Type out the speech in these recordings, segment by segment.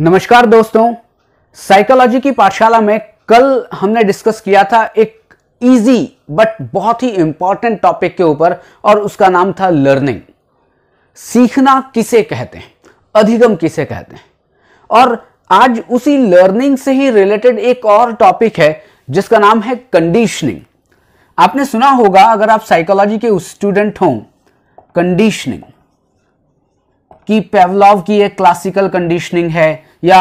नमस्कार दोस्तों साइकोलॉजी की पाठशाला में कल हमने डिस्कस किया था एक इजी बट बहुत ही इंपॉर्टेंट टॉपिक के ऊपर और उसका नाम था लर्निंग सीखना किसे कहते हैं अधिगम किसे कहते हैं और आज उसी लर्निंग से ही रिलेटेड एक और टॉपिक है जिसका नाम है कंडीशनिंग आपने सुना होगा अगर आप साइकोलॉजी के स्टूडेंट हों कंडीशनिंग कि पेवलॉव की एक क्लासिकल कंडीशनिंग है या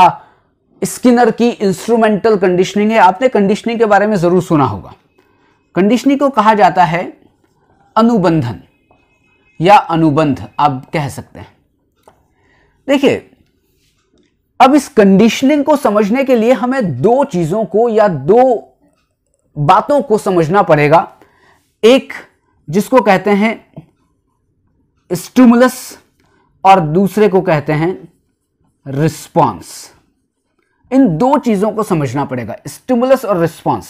स्किनर की इंस्ट्रूमेंटल कंडीशनिंग है आपने कंडीशनिंग के बारे में ज़रूर सुना होगा कंडीशनिंग को कहा जाता है अनुबंधन या अनुबंध आप कह सकते हैं देखिए अब इस कंडीशनिंग को समझने के लिए हमें दो चीज़ों को या दो बातों को समझना पड़ेगा एक जिसको कहते हैं स्टूमुलस और दूसरे को कहते हैं रिस्पॉन्स इन दो चीज़ों को समझना पड़ेगा स्टिमुलस और रिस्पॉन्स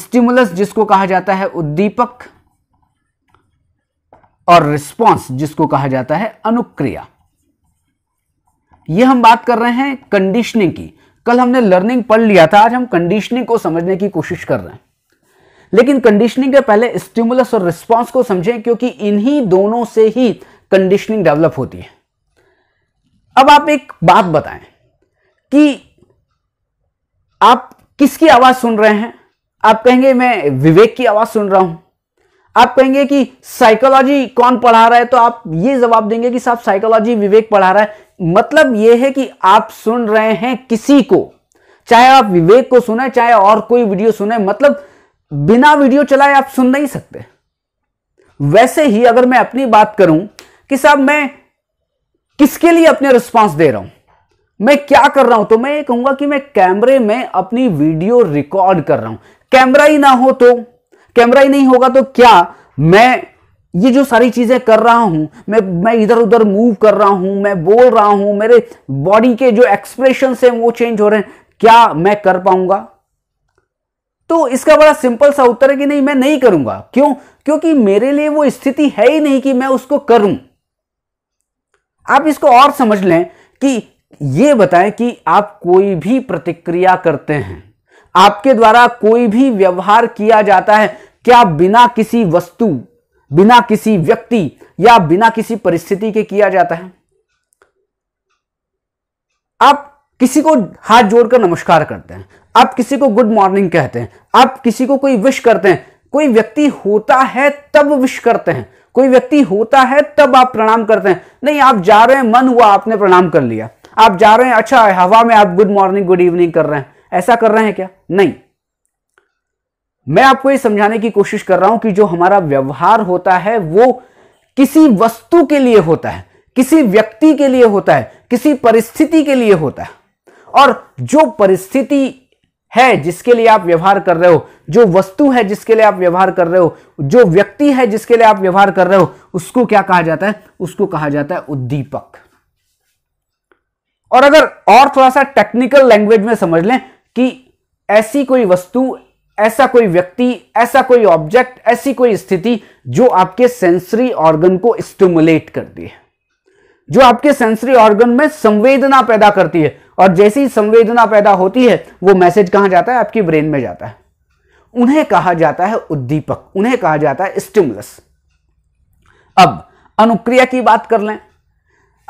स्टिमुलस जिसको कहा जाता है उद्दीपक और रिस्पॉन्स जिसको कहा जाता है अनुक्रिया यह हम बात कर रहे हैं कंडीशनिंग की कल हमने लर्निंग पढ़ लिया था आज हम कंडीशनिंग को समझने की कोशिश कर रहे हैं लेकिन कंडीशनिंग के पहले स्टिमुलस और रिस्पॉन्स को समझें क्योंकि इन्हीं दोनों से ही कंडीशनिंग डेवलप होती है अब आप एक बात बताएं कि आप किसकी आवाज़ सुन रहे हैं आप कहेंगे मैं विवेक की आवाज़ सुन रहा हूं आप कहेंगे कि साइकोलॉजी कौन पढ़ा रहा है तो आप ये जवाब देंगे कि साहब साइकोलॉजी विवेक पढ़ा रहा है मतलब यह है कि आप सुन रहे हैं किसी को चाहे आप विवेक को सुने चाहे और कोई वीडियो सुने मतलब बिना वीडियो चलाए आप सुन नहीं सकते वैसे ही अगर मैं अपनी बात करूं कि साहब मैं किसके लिए अपने रिस्पॉन्स दे रहा हूं मैं क्या कर रहा हूं तो मैं ये कहूंगा कि मैं कैमरे में अपनी वीडियो रिकॉर्ड कर रहा हूं कैमरा ही ना हो तो कैमरा ही नहीं होगा तो क्या मैं ये जो सारी चीजें कर रहा हूं मैं मैं इधर उधर मूव कर रहा हूं मैं बोल रहा हूं मेरे बॉडी के जो एक्सप्रेशन है वो चेंज हो रहे हैं क्या मैं कर पाऊंगा तो इसका बड़ा सिंपल सा उत्तर है कि नहीं मैं नहीं करूंगा क्यों क्योंकि मेरे लिए वो स्थिति है ही नहीं कि मैं उसको करूं आप इसको और समझ लें कि ये बताएं कि आप कोई भी प्रतिक्रिया करते हैं आपके द्वारा कोई भी व्यवहार किया जाता है क्या बिना किसी वस्तु बिना किसी व्यक्ति या बिना किसी परिस्थिति के किया जाता है आप किसी को हाथ जोड़कर नमस्कार करते हैं आप किसी को गुड मॉर्निंग कहते हैं आप किसी को कोई विश करते हैं कोई व्यक्ति होता है तब विश करते हैं कोई व्यक्ति होता है तब आप प्रणाम करते हैं नहीं आप जा रहे हैं मन हुआ आपने प्रणाम कर लिया आप जा रहे हैं अच्छा हवा में आप गुड मॉर्निंग गुड इवनिंग कर रहे हैं ऐसा कर रहे हैं क्या नहीं मैं आपको ये समझाने की कोशिश कर रहा हूं कि जो हमारा व्यवहार होता है वो किसी वस्तु के लिए होता है किसी व्यक्ति के लिए होता है किसी परिस्थिति के लिए होता है और जो परिस्थिति है जिसके लिए आप व्यवहार कर रहे हो जो वस्तु है जिसके लिए आप व्यवहार कर रहे हो जो व्यक्ति है जिसके लिए आप व्यवहार कर रहे हो उसको क्या कहा जाता है उसको कहा जाता है उद्दीपक और अगर और थोड़ा सा टेक्निकल लैंग्वेज में समझ लें कि ऐसी कोई वस्तु ऐसा कोई व्यक्ति ऐसा कोई ऑब्जेक्ट ऐसी कोई स्थिति जो आपके सेंसरी ऑर्गन को स्टिमुलेट करती है जो आपके सेंसरी ऑर्गन में संवेदना पैदा करती है और जैसी संवेदना पैदा होती है वो मैसेज कहां जाता है आपकी ब्रेन में जाता है उन्हें कहा जाता है उद्दीपक उन्हें कहा जाता है स्टिमुलस अब अनुक्रिया की बात कर लें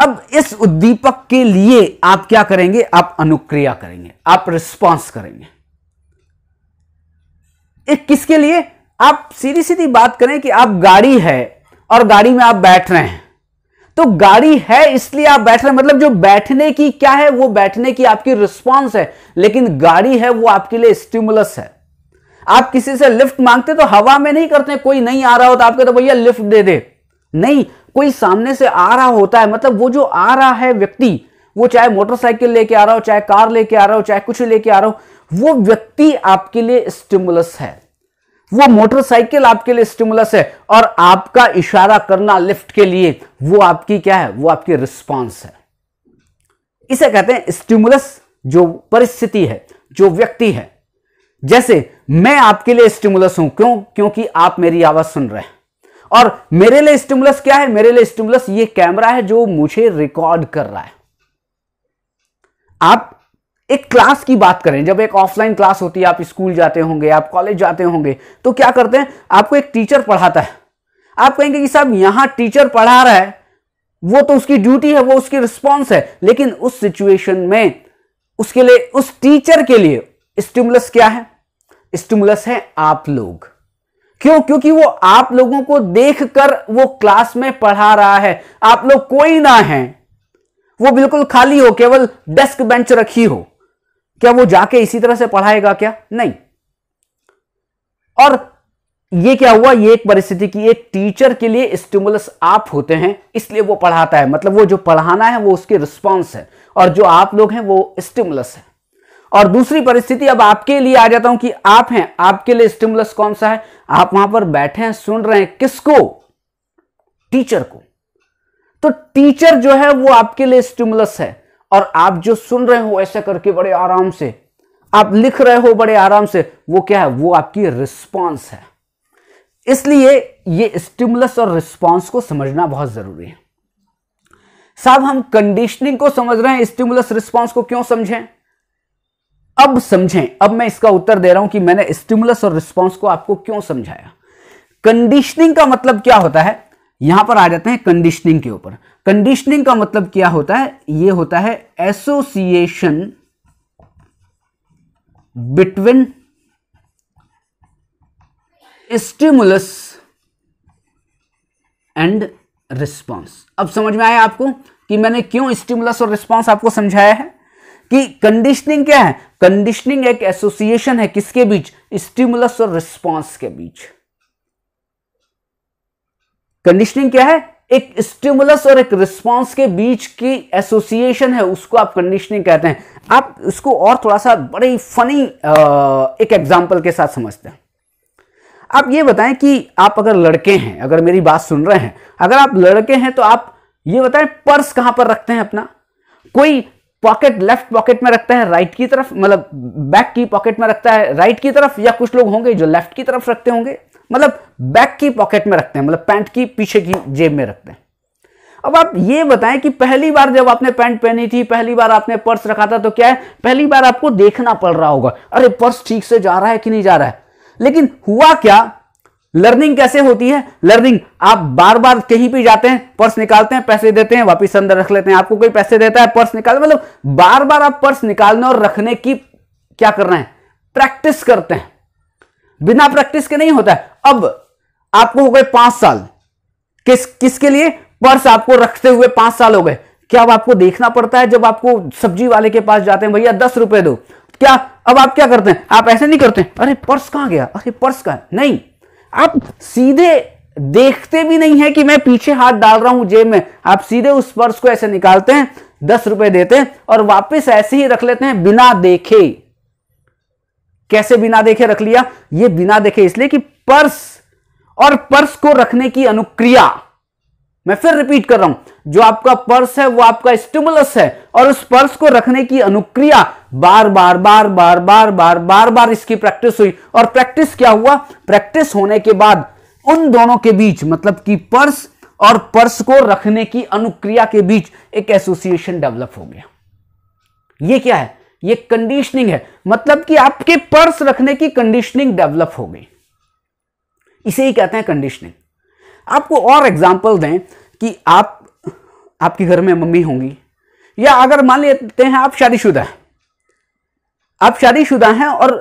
अब इस उद्दीपक के लिए आप क्या करेंगे आप अनुक्रिया करेंगे आप रिस्पॉन्स करेंगे एक किसके लिए आप सीधी सीधी बात करें कि आप गाड़ी है और गाड़ी में आप बैठ रहे हैं तो गाड़ी है इसलिए आप बैठ रहे हैं मतलब जो बैठने की क्या है वो बैठने की आपकी रिस्पॉन्स है लेकिन गाड़ी है वो आपके लिए स्टिमुलस है आप किसी से लिफ्ट मांगते तो हवा में नहीं करते कोई नहीं आ रहा हो तो आपके तो भैया लिफ्ट दे दे नहीं कोई सामने से आ रहा होता है मतलब वो जो आ रहा है व्यक्ति वो चाहे मोटरसाइकिल लेके आ रहा हो चाहे कार लेके आ रहा हो चाहे कुछ लेके आ रहा हो वो व्यक्ति आपके लिए स्टिमुलस है वो मोटरसाइकिल आपके लिए स्टिमुलस है और आपका इशारा करना लिफ्ट के लिए वो आपकी क्या है वो आपकी रिस्पॉन्स है इसे कहते हैं स्टिमुलस जो परिस्थिति है जो व्यक्ति है जैसे मैं आपके लिए स्टिमुलस हूं क्यों क्योंकि आप मेरी आवाज सुन रहे हैं और मेरे लिए स्टिमुलस क्या है मेरे लिए स्टिमुलस ये कैमरा है जो मुझे रिकॉर्ड कर रहा है आप एक क्लास की बात करें जब एक ऑफलाइन क्लास होती है आप स्कूल जाते होंगे आप कॉलेज जाते होंगे तो क्या करते हैं आपको एक टीचर पढ़ाता है आप कहेंगे कि साहब यहां टीचर पढ़ा रहा है वो तो उसकी ड्यूटी है वो उसकी रिस्पॉन्स है लेकिन उस सिचुएशन में उसके लिए उस टीचर के लिए स्टिमुलस क्या है स्टिमुलस है आप लोग क्यों क्योंकि वो आप लोगों को देखकर वो क्लास में पढ़ा रहा है आप लोग कोई ना है वो बिल्कुल खाली हो केवल डेस्क बेंच रखी हो क्या वो जाके इसी तरह से पढ़ाएगा क्या नहीं और ये क्या हुआ ये एक परिस्थिति की एक टीचर के लिए स्टिमुलस आप होते हैं इसलिए वो पढ़ाता है मतलब वो जो पढ़ाना है वो उसकी रिस्पॉन्स है और जो आप लोग हैं वो स्टिमुलस है और दूसरी परिस्थिति अब आपके लिए आ जाता हूं कि आप हैं आपके लिए स्टिमुलस कौन सा है आप वहां पर बैठे हैं सुन रहे हैं किसको टीचर को तो टीचर जो है वो आपके लिए स्टिमुलस है और आप जो सुन रहे हो ऐसा करके बड़े आराम से आप लिख रहे हो बड़े आराम से वो क्या है वो आपकी रिस्पॉन्स है इसलिए ये स्टिमुलस और रिस्पॉन्स को समझना बहुत जरूरी है साहब हम कंडीशनिंग को समझ रहे हैं स्टिमुलस रिस्पॉन्स को क्यों समझें अब समझें अब मैं इसका उत्तर दे रहा हूं कि मैंने स्टिमुलस और रिस्पॉन्स को आपको क्यों समझाया कंडीशनिंग का मतलब क्या होता है यहां पर आ जाते हैं कंडीशनिंग के ऊपर कंडीशनिंग का मतलब क्या होता है यह होता है association between stimulus and response अब समझ में आया आपको कि मैंने क्यों स्टिमुलस और रिस्पॉन्स आपको समझाया है कि कंडीशनिंग क्या है कंडीशनिंग एक एसोसिएशन है किसके बीच स्टिमुलस और रिस्पॉन्स के बीच कंडीशनिंग क्या है एक स्टिमुलस और एक रिस्पांस के बीच की एसोसिएशन है उसको आप कंडीशनिंग कहते हैं आप इसको और थोड़ा सा बड़े फनी एक एग्जाम्पल के साथ समझते हैं आप ये बताएं कि आप अगर लड़के हैं अगर मेरी बात सुन रहे हैं अगर आप लड़के हैं तो आप ये बताएं पर्स कहां पर रखते हैं अपना कोई पॉकेट लेफ्ट पॉकेट में रखता है राइट की तरफ मतलब बैक की पॉकेट में रखता है राइट की तरफ या कुछ लोग होंगे जो लेफ्ट की तरफ रखते होंगे मतलब बैक की पॉकेट में रखते हैं मतलब पैंट की पीछे की जेब में रखते हैं अब आप ये बताएं कि पहली बार जब आपने पैंट पहनी थी पहली बार आपने पर्स रखा था तो क्या है पहली बार आपको देखना पड़ रहा होगा अरे पर्स ठीक से जा रहा है कि नहीं जा रहा है लेकिन हुआ क्या लर्निंग कैसे होती है लर्निंग आप बार बार कहीं भी जाते हैं पर्स निकालते हैं पैसे देते हैं वापिस अंदर रख लेते हैं आपको कोई पैसे देता है पर्स निकाल मतलब बार बार आप पर्स निकालने और रखने की क्या कर रहे हैं प्रैक्टिस करते हैं बिना प्रैक्टिस के नहीं होता है अब आपको हो गए पांच साल किस किसके लिए पर्स आपको रखते हुए पांच साल हो गए क्या अब आपको देखना पड़ता है जब आपको सब्जी वाले के पास जाते हैं भैया दस रुपए दो क्या अब आप क्या करते हैं आप ऐसे नहीं करते अरे पर्स कहां गया अरे पर्स कहा नहीं आप सीधे देखते भी नहीं है कि मैं पीछे हाथ डाल रहा हूं जेब में आप सीधे उस पर्स को ऐसे निकालते हैं दस रुपए देते हैं और वापस ऐसे ही रख लेते हैं बिना देखे कैसे बिना देखे रख लिया ये बिना देखे इसलिए कि पर्स और पर्स को रखने की अनुक्रिया मैं फिर रिपीट कर रहा हूं जो आपका पर्स है वो आपका स्टिमुलस है और उस पर्स को रखने की अनुक्रिया बार बार बार बार बार बार बार बार इसकी प्रैक्टिस हुई और प्रैक्टिस क्या हुआ प्रैक्टिस होने के बाद उन दोनों के बीच मतलब कि पर्स और पर्स को रखने की अनुक्रिया के बीच एक एसोसिएशन डेवलप हो गया ये क्या है ये कंडीशनिंग है मतलब कि आपके पर्स रखने की कंडीशनिंग डेवलप हो गई इसे ही कहते हैं कंडीशनिंग आपको और एग्जाम्पल दें कि आप आपके घर में मम्मी होंगी या अगर मान लेते हैं आप शादीशुदा हैं आप शादीशुदा हैं और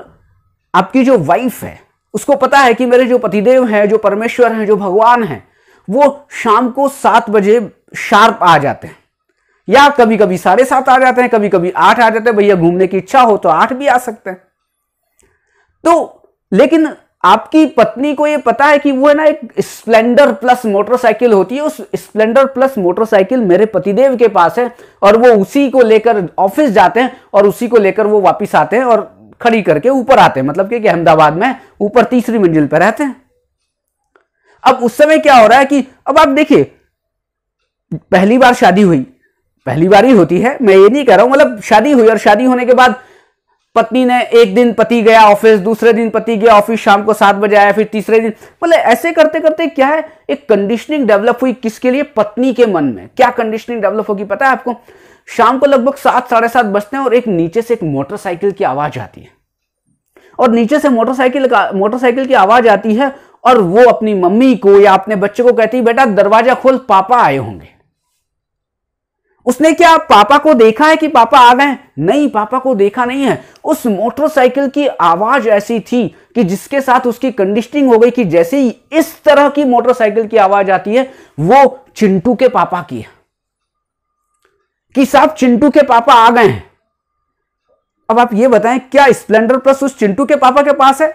आपकी जो वाइफ है उसको पता है कि मेरे जो पतिदेव हैं जो परमेश्वर हैं जो भगवान हैं वो शाम को सात बजे शार्प आ जाते हैं या कभी कभी साढ़े सात आ जाते हैं कभी कभी आठ आ जाते हैं भैया घूमने की इच्छा हो तो आठ भी आ सकते हैं तो लेकिन आपकी पत्नी को यह पता है कि वो है ना एक स्प्लेंडर प्लस मोटरसाइकिल होती है उस स्प्लेंडर प्लस मोटरसाइकिल मेरे पतिदेव के पास है और वो उसी को लेकर ऑफिस जाते हैं और उसी को लेकर वो वापिस आते हैं और खड़ी करके ऊपर आते हैं मतलब कि अहमदाबाद में ऊपर तीसरी मंजिल पर रहते हैं अब उस समय क्या हो रहा है कि अब आप देखिए पहली बार शादी हुई पहली बार ही होती है मैं ये नहीं कह रहा हूं मतलब शादी हुई और शादी होने के बाद पत्नी ने एक दिन पति गया ऑफिस दूसरे दिन पति गया ऑफिस शाम को सात बजे आया फिर तीसरे दिन मतलब ऐसे करते करते क्या है एक कंडीशनिंग डेवलप हुई किसके लिए पत्नी के मन में क्या कंडीशनिंग डेवलप होगी पता है आपको शाम को लगभग सात साढ़े सात बजते हैं और एक नीचे से एक मोटरसाइकिल की आवाज आती है और नीचे से मोटरसाइकिल का मोटरसाइकिल की आवाज आती है और वो अपनी मम्मी को या अपने बच्चे को कहती है बेटा दरवाजा खोल पापा आए होंगे उसने क्या पापा को देखा है कि पापा आ गए नहीं पापा को देखा नहीं है उस मोटरसाइकिल की आवाज ऐसी थी कि जिसके साथ उसकी कंडीशनिंग हो गई कि जैसे ही इस तरह की मोटरसाइकिल की आवाज आती है वो चिंटू के पापा की है कि साहब चिंटू के पापा आ गए हैं अब आप ये बताएं क्या स्प्लेंडर प्लस उस चिंटू के पापा के पास है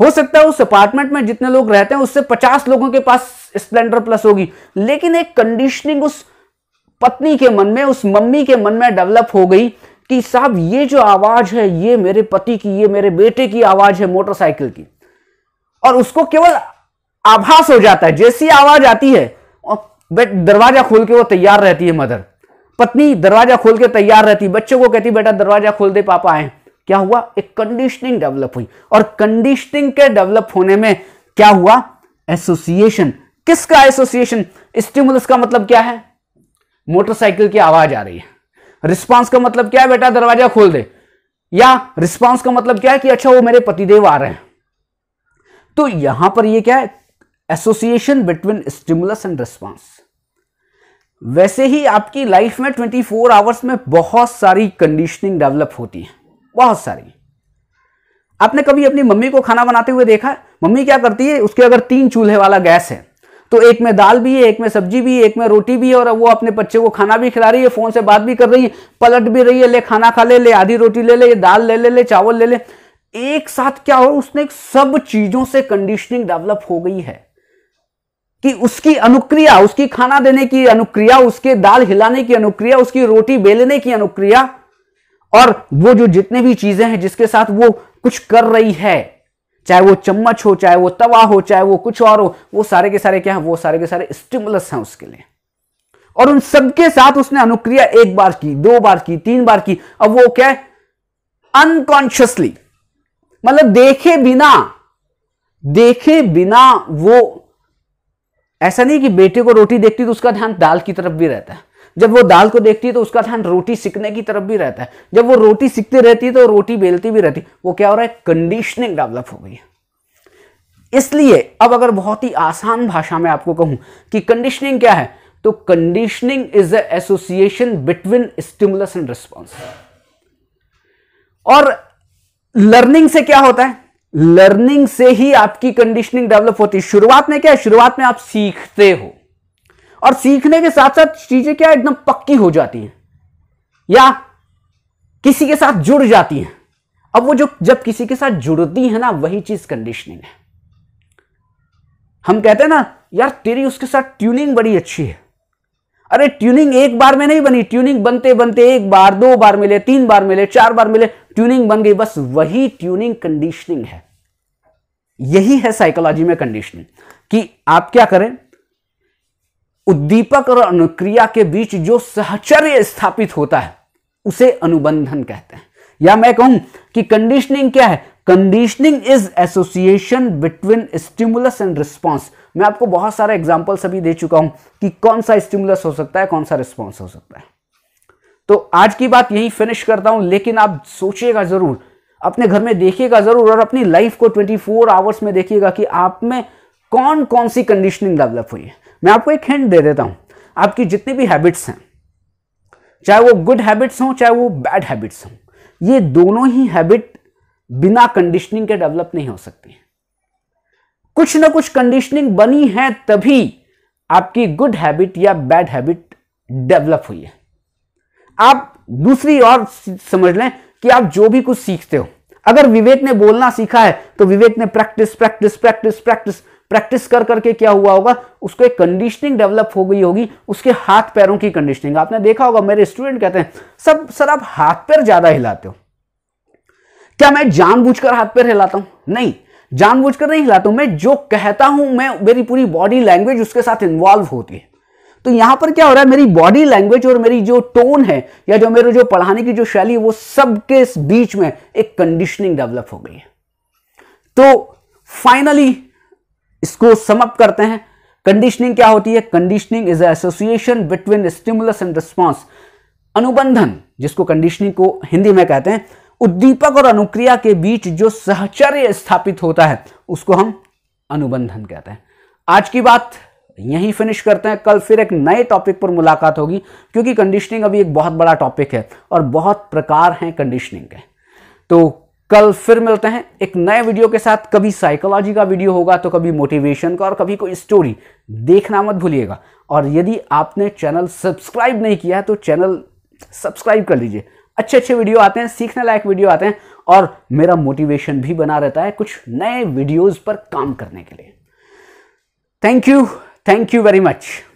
हो सकता है उस अपार्टमेंट में जितने लोग रहते हैं उससे पचास लोगों के पास स्प्लेंडर प्लस होगी लेकिन एक कंडीशनिंग उस पत्नी के मन में उस मम्मी के मन में डेवलप हो गई कि साहब ये जो आवाज है ये मेरे पति की ये मेरे बेटे की आवाज है मोटरसाइकिल की और उसको केवल आभास हो जाता है जैसी आवाज आती है और दरवाजा खोल के वो तैयार रहती है मदर पत्नी दरवाजा खोल के तैयार रहती बच्चों को कहती बेटा दरवाजा खोल दे पापा आए क्या हुआ एक कंडीशनिंग डेवलप हुई और कंडीशनिंग के डेवलप होने में क्या हुआ एसोसिएशन किसका एसोसिएशन स्टिमुलस का मतलब क्या है मोटरसाइकिल की आवाज आ रही है रिस्पांस का मतलब क्या है बेटा दरवाजा खोल दे या रिस्पांस का मतलब क्या है कि अच्छा वो मेरे पतिदेव आ रहे हैं तो यहां पर ये क्या है association between stimulus and response वैसे ही आपकी लाइफ में 24 आवर्स में बहुत सारी कंडीशनिंग डेवलप होती है बहुत सारी आपने कभी अपनी मम्मी को खाना बनाते हुए देखा मम्मी क्या करती है उसके अगर तीन चूल्हे वाला गैस है तो एक में दाल भी है एक में सब्जी भी है एक में रोटी भी है और वो अपने बच्चे को खाना भी खिला रही है फोन से बात भी कर रही है पलट भी रही है ले खाना खा ले ले आधी रोटी ले ले ये दाल ले ले ले चावल ले ले एक साथ क्या हो उसने सब चीजों से कंडीशनिंग डेवलप हो गई है कि उसकी अनुक्रिया उसकी खाना देने की अनुक्रिया उसके दाल हिलाने की अनुक्रिया उसकी रोटी बेलने की अनुक्रिया और वो जो जितने भी चीजें हैं जिसके साथ वो कुछ कर रही है चाहे वो चम्मच हो चाहे वो तवा हो चाहे वो कुछ और हो वो सारे के सारे क्या है वो सारे के सारे स्टिमुलस हैं उसके लिए और उन सबके साथ उसने अनुक्रिया एक बार की दो बार की तीन बार की अब वो क्या है अनकॉन्शियसली मतलब देखे बिना देखे बिना वो ऐसा नहीं कि बेटे को रोटी देखती तो उसका ध्यान दाल की तरफ भी रहता है जब वो दाल को देखती है तो उसका ध्यान रोटी सीखने की तरफ भी रहता है जब वो रोटी सीखती रहती है तो रोटी बेलती भी रहती वो क्या हो रहा है कंडीशनिंग डेवलप हो गई है इसलिए अब अगर बहुत ही आसान भाषा में आपको कहूं कि कंडीशनिंग क्या है तो conditioning is the association between stimulus and response और लर्निंग से क्या होता है लर्निंग से ही आपकी कंडीशनिंग डेवलप होती है शुरुआत में क्या है शुरुआत में आप सीखते हो और सीखने के साथ साथ चीजें क्या एकदम पक्की हो जाती हैं या किसी के साथ जुड़ जाती हैं अब वो जो जब किसी के साथ जुड़ती है ना वही चीज कंडीशनिंग है हम कहते हैं ना यार तेरी उसके साथ ट्यूनिंग बड़ी अच्छी है अरे ट्यूनिंग एक बार में नहीं बनी ट्यूनिंग बनते बनते एक बार दो बार मिले तीन बार मिले चार बार मिले ट्यूनिंग बन गई बस वही ट्यूनिंग कंडीशनिंग है यही है साइकोलॉजी में कंडीशनिंग कि आप क्या करें उद्दीपक और अनुक्रिया के बीच जो सहचर्य स्थापित होता है उसे अनुबंधन कहते हैं या मैं कहूं कि कंडीशनिंग क्या है conditioning is association between stimulus and response मैं आपको बहुत सारे एग्जाम्पल सभी दे चुका हूं कि कौन सा स्टिमुलस हो सकता है कौन सा रिस्पॉन्स हो सकता है तो आज की बात यही फिनिश करता हूं लेकिन आप सोचिएगा जरूर अपने घर में देखिएगा जरूर और अपनी लाइफ को 24 फोर आवर्स में देखिएगा कि आप में कौन कौन सी कंडीशनिंग डेवलप हुई है मैं आपको एक हिंट दे देता हूं आपकी जितनी भी हैबिट्स हैं चाहे वो गुड हैबिट्स हों चाहे वो बैड हैबिट्स हों ये दोनों ही हैबिट बिना कंडीशनिंग के डेवलप नहीं हो सकती कुछ ना कुछ कंडीशनिंग बनी है तभी आपकी गुड हैबिट या बैड हैबिट डेवलप हुई है आप दूसरी और समझ लें कि आप जो भी कुछ सीखते हो अगर विवेक ने बोलना सीखा है तो विवेक ने practice practice practice practice practice कर करके क्या हुआ होगा उसको एक कंडीशनिंग डेवलप हो गई होगी उसके हाथ पैरों की कंडीशनिंग आपने देखा होगा मेरे स्टूडेंट कहते हैं सब सर आप हाथ पैर ज्यादा हिलाते हो क्या मैं जानबूझकर हाथ पैर हिलाता हूं नहीं जानबूझकर नहीं हिलाता हूं मैं जो कहता हूं मैं मेरी पूरी बॉडी लैंग्वेज उसके साथ इन्वॉल्व होती है तो यहां पर क्या हो रहा है मेरी बॉडी लैंग्वेज और मेरी जो टोन है या जो मेरे जो पढ़ाने की जो शैली है वो सबके बीच में एक कंडीशनिंग डेवलप हो गई है तो फाइनली इसको समअप करते हैं कंडीशनिंग क्या होती है conditioning is association between stimulus and response अनुबंधन जिसको कंडीशनिंग को हिंदी में कहते हैं उद्दीपक और अनुक्रिया के बीच जो सहचर्य स्थापित होता है उसको हम अनुबंधन कहते हैं आज की बात यहीं फिनिश करते हैं कल फिर एक नए टॉपिक पर मुलाकात होगी क्योंकि कंडीशनिंग अभी एक बहुत बड़ा टॉपिक है और बहुत प्रकार हैं कंडीशनिंग के तो कल फिर मिलते हैं एक नए वीडियो के साथ कभी साइकोलॉजी का वीडियो होगा तो कभी मोटिवेशन का और कभी कोई स्टोरी देखना मत भूलिएगा और यदि आपने चैनल सब्सक्राइब नहीं किया है तो चैनल सब्सक्राइब कर लीजिए अच्छे अच्छे वीडियो आते हैं सीखने लायक वीडियो आते हैं और मेरा मोटिवेशन भी बना रहता है कुछ नए वीडियोज़ पर काम करने के लिए thank you thank you very much